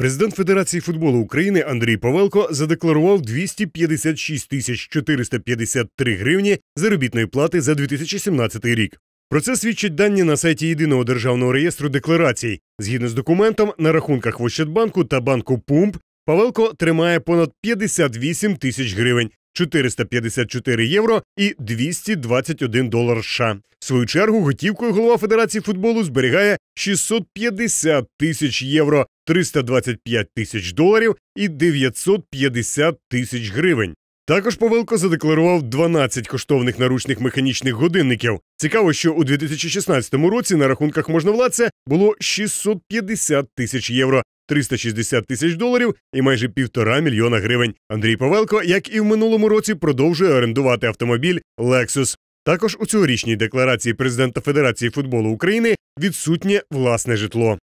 Президент Федерації футболу України Андрій Павелко задекларував 256 тисяч 453 гривні заробітної плати за 2017 рік. Про це свідчать дані на сайті єдиного державного реєстру декларацій. Згідно з документом, на рахунках в Ощадбанку та банку Пумп Павелко тримає понад 58 тисяч гривень. 454 євро і 221 долар. США. В свою чергу готівкою голова Федерації футболу зберігає 650 тисяч євро, 325 тисяч доларів і 950 тисяч гривень. Також Павелко задекларував 12 коштовних наручних механічних годинників. Цікаво, що у 2016 році на рахунках можновладця було 650 тисяч євро, 360 тисяч доларів і майже півтора мільйона гривень. Андрій Павелко, як і в минулому році, продовжує орендувати автомобіль Lexus. Також у цьогорічній декларації президента Федерації футболу України відсутнє власне житло.